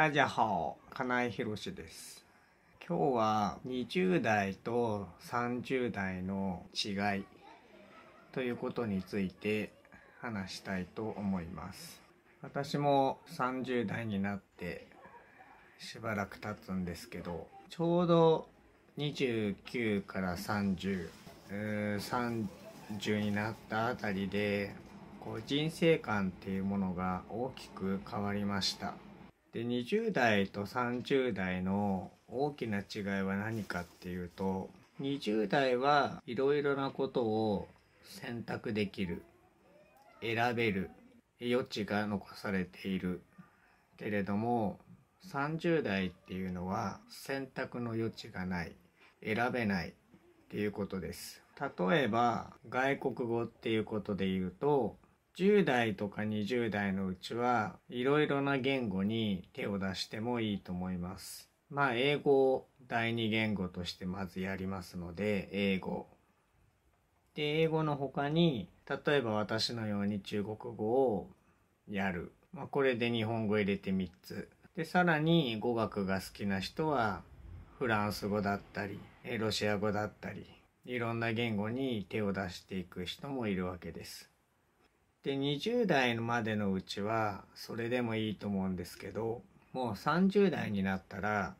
ラジャハオ金井博です。今日は20代と30代の違いということについて話したいと思います。私も30代になってしばらく経つんですけど、ちょうど29から30、30になったあたりで、こう人生観っていうものが大きく変わりました。で20代と30代の大きな違いは何かっていうと20代はいろいろなことを選択できる選べる余地が残されているけれども30代っていうのは選択の余地がない選べないっていうことです例えば外国語っていうことで言うと10代とか20代のうちはいろいろな言語に手を出してもいいと思います。まあ英語を第二言語としてまずやりますので英語。で英語の他に例えば私のように中国語をやる。まあ、これで日本語入れて3つ。でさらに語学が好きな人はフランス語だったりロシア語だったりいろんな言語に手を出していく人もいるわけです。で20代までのうちはそれでもいいと思うんですけどもう30代になったら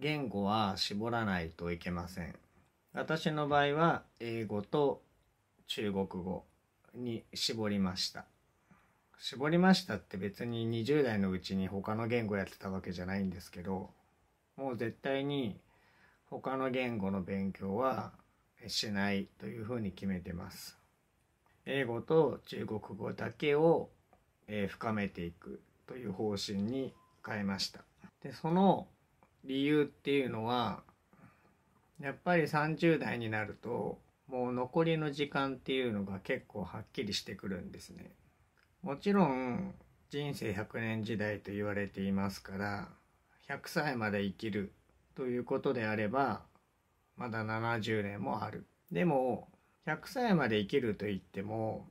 言語は絞らないといけません私の場合は英語と中国語に絞りました絞りましたって別に20代のうちに他の言語やってたわけじゃないんですけどもう絶対に他の言語の勉強はしないというふうに決めてます英語と中国語だけを、え深めていくという方針に変えましたでその理由っていうのはやっぱり30代になるともう残りの時間っていうのが結構はっきりしてくるんですねもちろん人生100年時代と言われていますから100歳まで生きるということであればまだ70年もあるでも100歳まで生きると言っても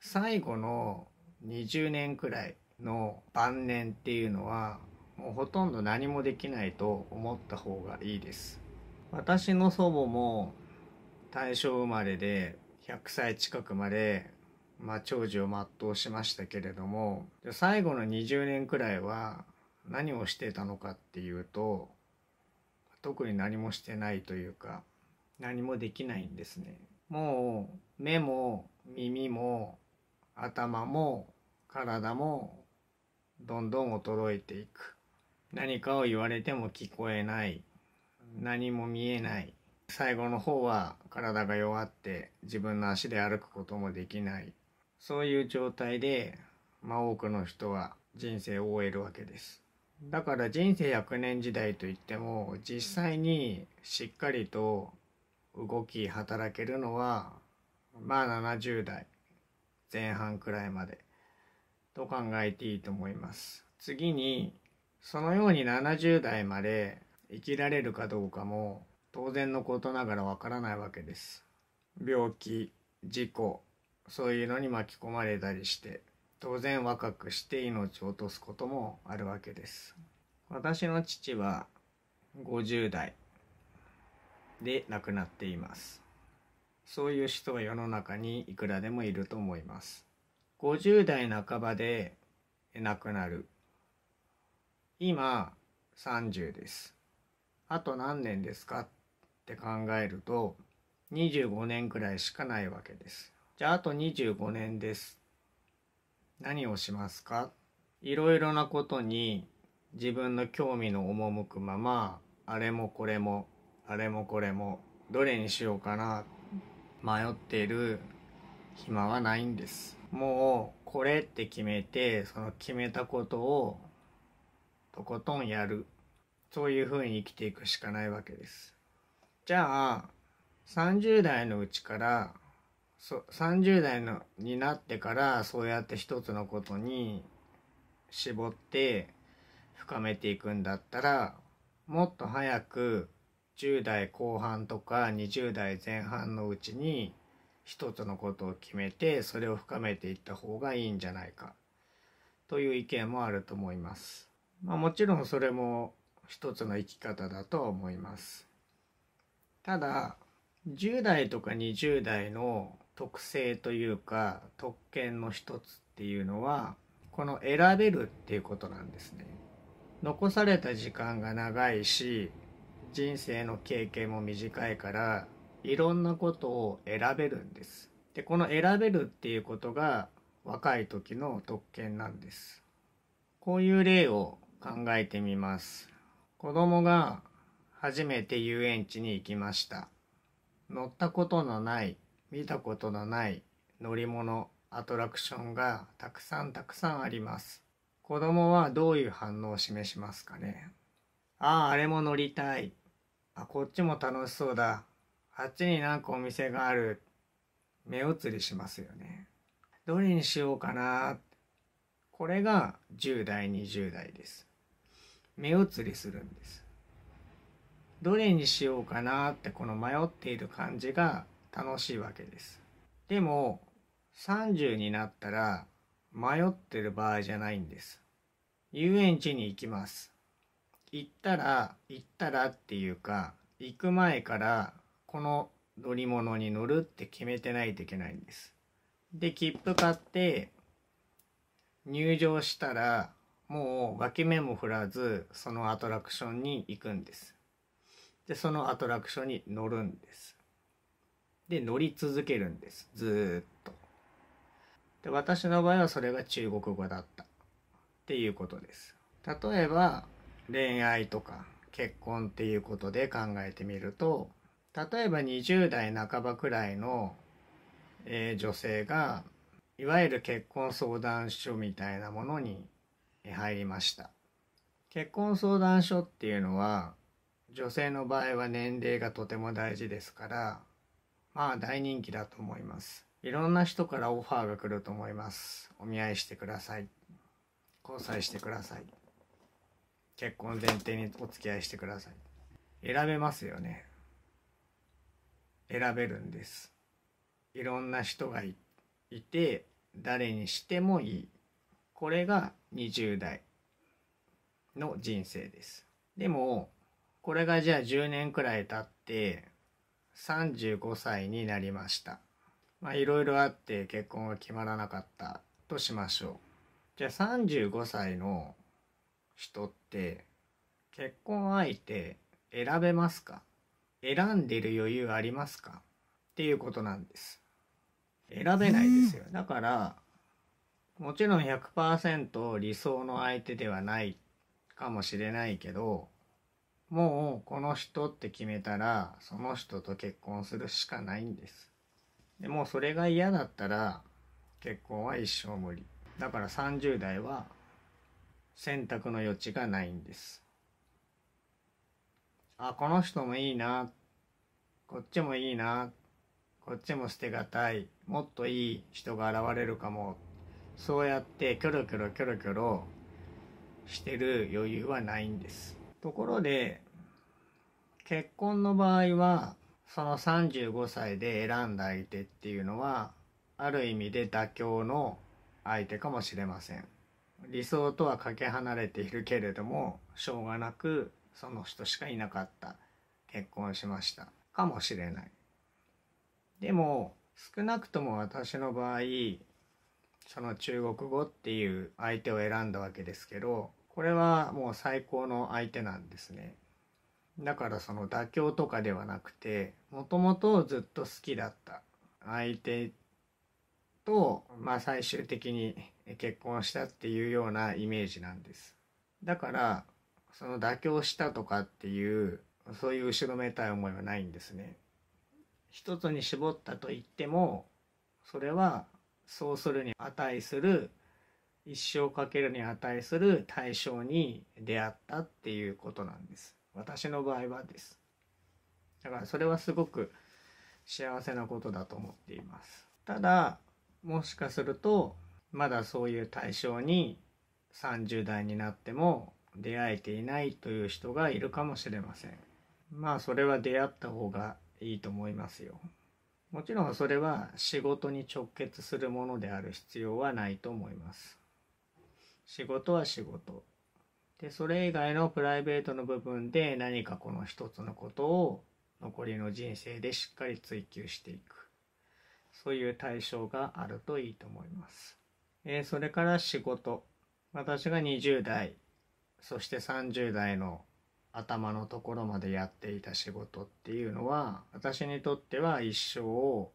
最後の20年くらいの晩年っていうのはもうほとんど何もできないと思った方がいいです私の祖母も大正生まれで100歳近くまで、まあ、長寿を全うしましたけれども最後の20年くらいは何をしてたのかっていうと特に何もしてないというか何もできないんですねもう目も耳も頭も体もどんどん衰えていく何かを言われても聞こえない何も見えない最後の方は体が弱って自分の足で歩くこともできないそういう状態で、まあ、多くの人は人生を終えるわけですだから人生100年時代といっても実際にしっかりと動き働けるのはまあ70代前半くらいまでと考えていいと思います次にそのように70代まで生きられるかどうかも当然のことながらわからないわけです病気事故そういうのに巻き込まれたりして当然若くして命を落とすこともあるわけです私の父は50代で亡くなっていますそういう人は世の中にいくらでもいると思います50代半ばで亡くなる今30ですあと何年ですかって考えると25年くらいしかないわけですじゃああと25年です何をしますかいろいろなことに自分の興味の赴くままあれもこれもあれもこれもどれにしようかな迷っている暇はないんですもうこれって決めてその決めたことをとことんやるそういうふうに生きていくしかないわけですじゃあ30代のうちからそ30代のになってからそうやって一つのことに絞って深めていくんだったらもっと早く10代後半とか20代前半のうちに一つのことを決めてそれを深めていった方がいいんじゃないかという意見もあると思います。まあ、もちろんそれも一つの生き方だと思います。ただ10代とか20代の特性というか特権の一つっていうのはこの選べるっていうことなんですね。残された時間が長いし人生の経験も短いからいろんなことを選べるんです。でこの選べるっていうことが若い時の特権なんです。こういう例を考えてみます。子供が初めて遊園地に行きました。乗ったことのない、見たことのない乗り物、アトラクションがたくさんたくさんあります。子供はどういう反応を示しますかねああ、あれも乗りたい。あ、こっちも楽しそうだ。あっちになんかお店がある。目移りしますよね。どれにしようかな。これが10代、20代です。目移りするんです。どれにしようかなってこの迷っている感じが楽しいわけです。でも30になったら迷ってる場合じゃないんです。遊園地に行きます。行ったら行ったらっていうか行く前からこの乗り物に乗るって決めてないといけないんです。で切符買って入場したらもう脇目も振らずそのアトラクションに行くんです。でそのアトラクションに乗るんです。で乗り続けるんです。ずっと。で私の場合はそれが中国語だったっていうことです。例えば恋愛とか結婚っていうことで考えてみると例えば20代半ばくらいの、えー、女性がいわゆる結婚相談所みたいなものに入りました結婚相談所っていうのは女性の場合は年齢がとても大事ですからまあ大人気だと思いますいろんな人からオファーが来ると思いますお見合いしてください交際してください結婚前提にお付き合いしてください選べますよね選べるんですいろんな人がいて誰にしてもいいこれが20代の人生ですでもこれがじゃあ10年くらい経って35歳になりましたまあいろいろあって結婚が決まらなかったとしましょうじゃあ35歳の人って結婚相手選べますか選んでる余裕ありますかっていうことなんです。選べないですよ。だから、もちろん100%理想の相手ではないかもしれないけど、もうこの人って決めたら、その人と結婚するしかないんです。でもそれが嫌だったら、結婚は一生無理。だから30代は選択の余地がないんです。あ、この人もいいな。こっちもいいな。こっちも捨てがたい。もっといい人が現れるかも。そうやってキョロキョロキョロキョロしてる余裕はないんです。ところで、結婚の場合は、その35歳で選んだ相手っていうのは、ある意味で妥協の相手かもしれません。理想とはかけ離れているけれどもしょうがなくその人しかいなかった結婚しましたかもしれないでも少なくとも私の場合その中国語っていう相手を選んだわけですけどこれはもう最高の相手なんですねだからその妥協とかではなくてもともとずっと好きだった相手と、まあ、最終的に結婚したっていうようなイメージなんです。だからその妥協したとかっていうそういう後ろめたい思いはないんですね。一つに絞ったと言ってもそれはそうするに値する一生かけるに値する対象に出会ったっていうことなんです。私の場合はです。だからそれはすごく幸せなことだと思っています。ただもしかするとまだそういう対象に30代になっても出会えていないという人がいるかもしれませんまあそれは出会った方がいいと思いますよもちろんそれは仕事に直結するものである必要はないと思います仕事は仕事でそれ以外のプライベートの部分で何かこの一つのことを残りの人生でしっかり追求していくそういう対象があるといいと思います。えー、それから仕事。私が20代、そして30代の頭のところまでやっていた仕事っていうのは、私にとっては一生を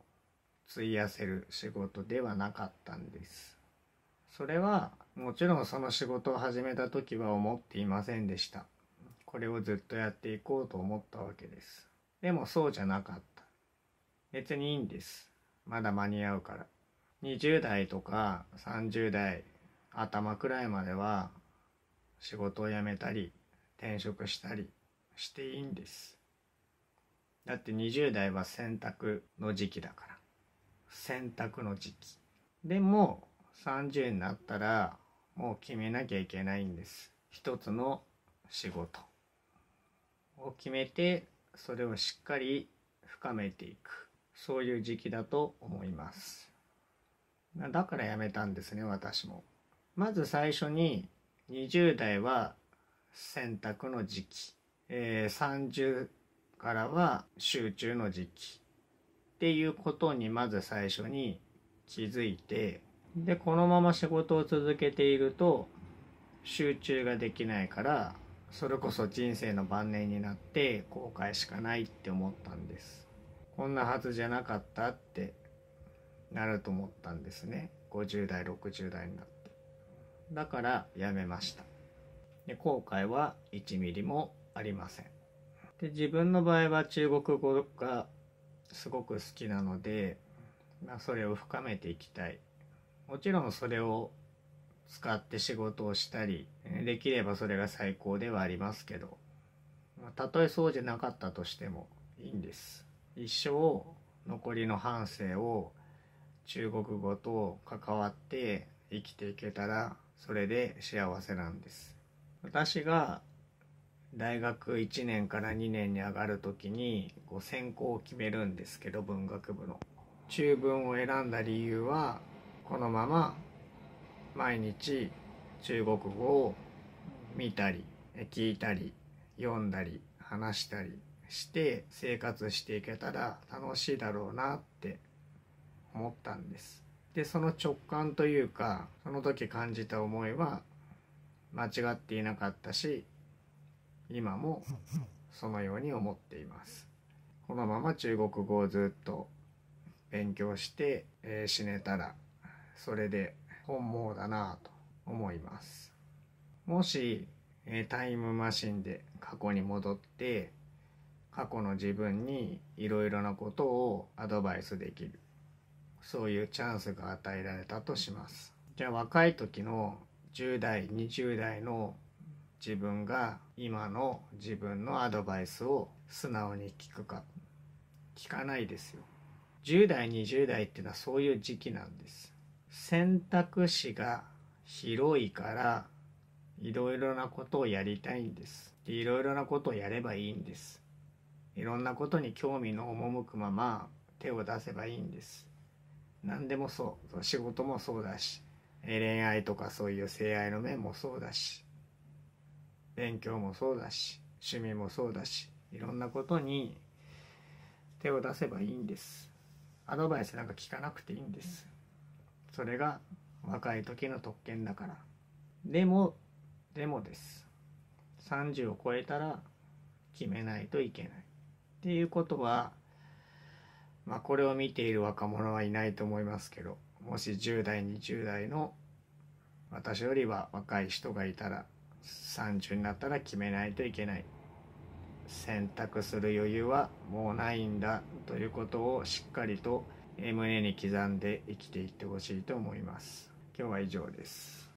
費やせる仕事ではなかったんです。それはもちろんその仕事を始めた時は思っていませんでした。これをずっとやっていこうと思ったわけです。でもそうじゃなかった。別にいいんです。まだ間に合うから。20代とか30代頭くらいまでは仕事を辞めたり転職したりしていいんです。だって20代は選択の時期だから。選択の時期。でも30になったらもう決めなきゃいけないんです。一つの仕事を決めてそれをしっかり深めていく。そういう時期だと思います。だからやめたんですね、私も。まず最初に、20代は選択の時期、えー、30からは集中の時期っていうことにまず最初に気づいて、で、このまま仕事を続けていると集中ができないから、それこそ人生の晩年になって後悔しかないって思ったんです。こんなはずじゃなかったってなると思ったんですね50代60代になってだからやめましたで後悔は1ミリもありませんで自分の場合は中国語がすごく好きなので、まあ、それを深めていきたいもちろんそれを使って仕事をしたりできればそれが最高ではありますけど、またとえそうじゃなかったとしてもいいんです一生残りの半生を中国語と関わって生きていけたらそれで幸せなんです私が大学1年から2年に上がる時にこう専攻を決めるんですけど文学部の中文を選んだ理由はこのまま毎日中国語を見たり聞いたり読んだり話したりして生活していけたら楽しいだろうなって思ったんです。で、その直感というか、その時感じた思いは間違っていなかったし、今もそのように思っています。このまま中国語をずっと勉強して、えー、死ねたら、それで本望だなと思います。もし、えー、タイムマシンで過去に戻って、過去の自分にいろいろなことをアドバイスできるそういうチャンスが与えられたとしますじゃあ若い時の10代20代の自分が今の自分のアドバイスを素直に聞くか聞かないですよ10代20代っていうのはそういう時期なんです選択肢が広いからいろいろなことをやりたいんですいろいろなことをやればいいんですいろんなことに興味の赴くまま手を出せばいいんです何でもそう仕事もそうだし恋愛とかそういう性愛の面もそうだし勉強もそうだし趣味もそうだしいろんなことに手を出せばいいんですアドバイスなんか聞かなくていいんですそれが若い時の特権だからでもでもです30を超えたら決めないといけないっていうことは、まあ、これを見ている若者はいないと思いますけどもし10代20代の私よりは若い人がいたら30になったら決めないといけない選択する余裕はもうないんだということをしっかりと胸に刻んで生きていってほしいと思います今日は以上です